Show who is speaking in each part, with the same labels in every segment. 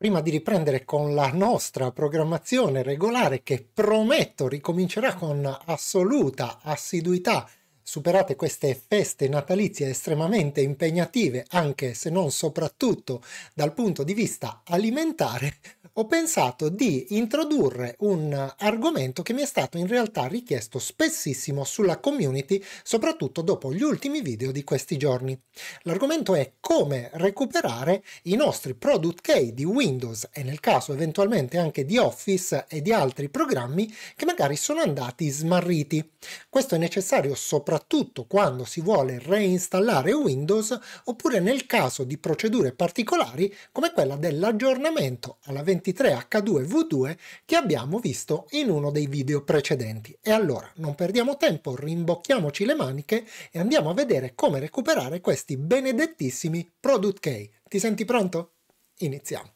Speaker 1: prima di riprendere con la nostra programmazione regolare che prometto ricomincerà con assoluta assiduità superate queste feste natalizie estremamente impegnative, anche se non soprattutto dal punto di vista alimentare, ho pensato di introdurre un argomento che mi è stato in realtà richiesto spessissimo sulla community, soprattutto dopo gli ultimi video di questi giorni. L'argomento è come recuperare i nostri product key di Windows e nel caso eventualmente anche di Office e di altri programmi che magari sono andati smarriti. Questo è necessario soprattutto soprattutto quando si vuole reinstallare Windows oppure nel caso di procedure particolari come quella dell'aggiornamento alla 23H2V2 che abbiamo visto in uno dei video precedenti. E allora non perdiamo tempo, rimbocchiamoci le maniche e andiamo a vedere come recuperare questi benedettissimi Product Key. Ti senti pronto? Iniziamo!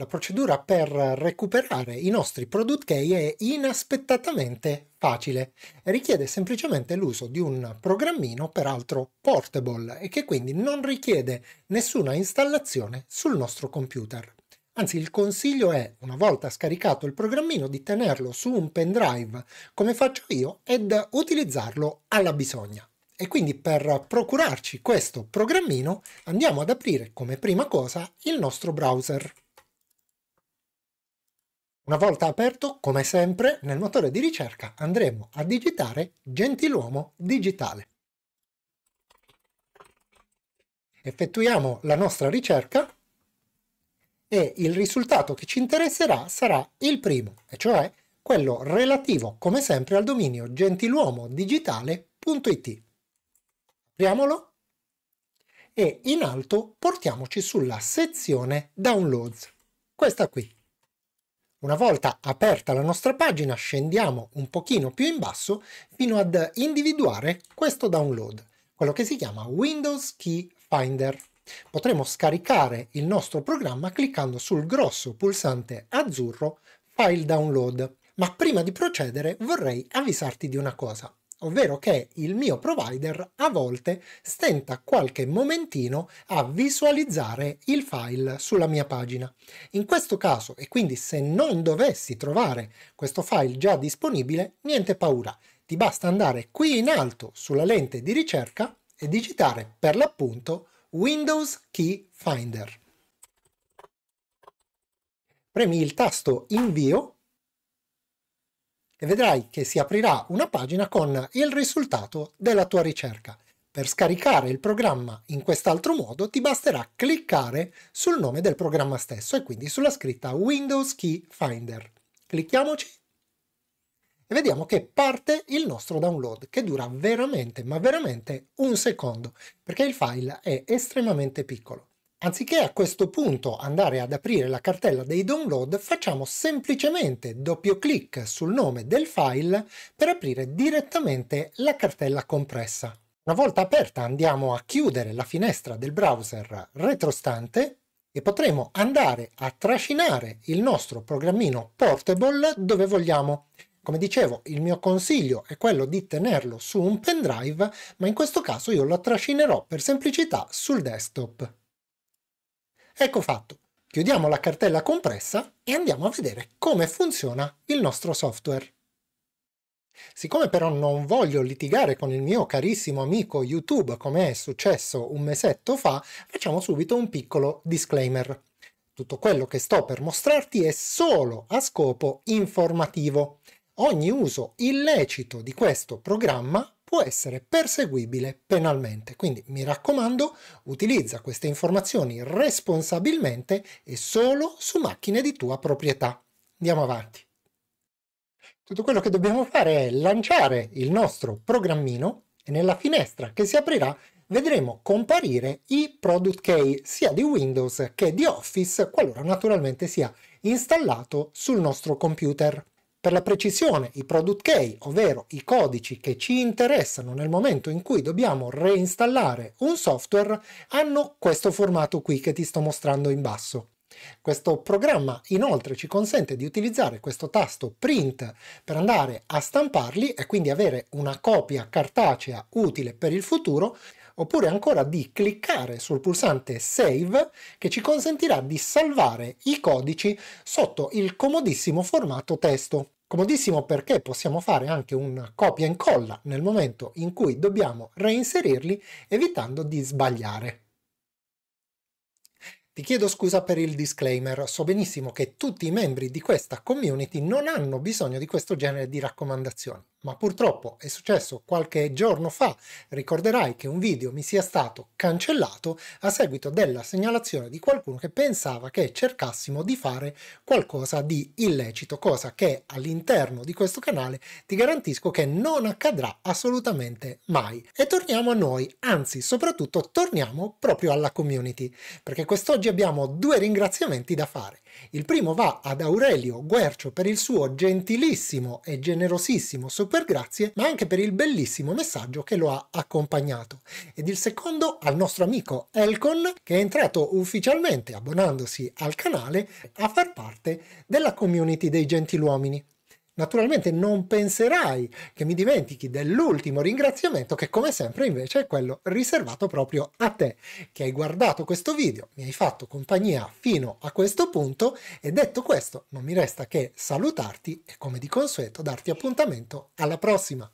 Speaker 1: La procedura per recuperare i nostri product key è inaspettatamente facile. Richiede semplicemente l'uso di un programmino, peraltro portable, e che quindi non richiede nessuna installazione sul nostro computer. Anzi, il consiglio è, una volta scaricato il programmino, di tenerlo su un pendrive, come faccio io, ed utilizzarlo alla bisogna. E quindi per procurarci questo programmino andiamo ad aprire come prima cosa il nostro browser. Una volta aperto, come sempre, nel motore di ricerca andremo a digitare Gentiluomo Digitale. Effettuiamo la nostra ricerca e il risultato che ci interesserà sarà il primo, e cioè quello relativo, come sempre, al dominio gentiluomodigitale.it. Apriamolo e in alto portiamoci sulla sezione Downloads, questa qui. Una volta aperta la nostra pagina scendiamo un pochino più in basso fino ad individuare questo download, quello che si chiama Windows Key Finder. Potremo scaricare il nostro programma cliccando sul grosso pulsante azzurro File Download. Ma prima di procedere vorrei avvisarti di una cosa ovvero che il mio provider a volte stenta qualche momentino a visualizzare il file sulla mia pagina. In questo caso, e quindi se non dovessi trovare questo file già disponibile, niente paura, ti basta andare qui in alto sulla lente di ricerca e digitare per l'appunto Windows Key Finder. Premi il tasto invio e vedrai che si aprirà una pagina con il risultato della tua ricerca. Per scaricare il programma in quest'altro modo ti basterà cliccare sul nome del programma stesso e quindi sulla scritta Windows Key Finder. Clicchiamoci e vediamo che parte il nostro download che dura veramente ma veramente un secondo perché il file è estremamente piccolo. Anziché a questo punto andare ad aprire la cartella dei download, facciamo semplicemente doppio clic sul nome del file per aprire direttamente la cartella compressa. Una volta aperta andiamo a chiudere la finestra del browser retrostante e potremo andare a trascinare il nostro programmino portable dove vogliamo. Come dicevo, il mio consiglio è quello di tenerlo su un pendrive, ma in questo caso io lo trascinerò per semplicità sul desktop. Ecco fatto. Chiudiamo la cartella compressa e andiamo a vedere come funziona il nostro software. Siccome però non voglio litigare con il mio carissimo amico YouTube come è successo un mesetto fa, facciamo subito un piccolo disclaimer. Tutto quello che sto per mostrarti è solo a scopo informativo. Ogni uso illecito di questo programma può essere perseguibile penalmente. Quindi mi raccomando, utilizza queste informazioni responsabilmente e solo su macchine di tua proprietà. Andiamo avanti. Tutto quello che dobbiamo fare è lanciare il nostro programmino e nella finestra che si aprirà vedremo comparire i product key sia di Windows che di Office qualora naturalmente sia installato sul nostro computer. Per la precisione, i product key, ovvero i codici che ci interessano nel momento in cui dobbiamo reinstallare un software, hanno questo formato qui che ti sto mostrando in basso. Questo programma inoltre ci consente di utilizzare questo tasto print per andare a stamparli e quindi avere una copia cartacea utile per il futuro oppure ancora di cliccare sul pulsante Save che ci consentirà di salvare i codici sotto il comodissimo formato testo. Comodissimo perché possiamo fare anche un copia e incolla nel momento in cui dobbiamo reinserirli evitando di sbagliare. Ti chiedo scusa per il disclaimer, so benissimo che tutti i membri di questa community non hanno bisogno di questo genere di raccomandazioni ma purtroppo è successo qualche giorno fa, ricorderai che un video mi sia stato cancellato a seguito della segnalazione di qualcuno che pensava che cercassimo di fare qualcosa di illecito, cosa che all'interno di questo canale ti garantisco che non accadrà assolutamente mai. E torniamo a noi, anzi soprattutto torniamo proprio alla community, perché quest'oggi abbiamo due ringraziamenti da fare. Il primo va ad Aurelio Guercio per il suo gentilissimo e generosissimo supergrazie, ma anche per il bellissimo messaggio che lo ha accompagnato. Ed il secondo al nostro amico Elcon, che è entrato ufficialmente abbonandosi al canale a far parte della community dei gentiluomini. Naturalmente non penserai che mi dimentichi dell'ultimo ringraziamento che come sempre invece è quello riservato proprio a te che hai guardato questo video, mi hai fatto compagnia fino a questo punto e detto questo non mi resta che salutarti e come di consueto darti appuntamento alla prossima.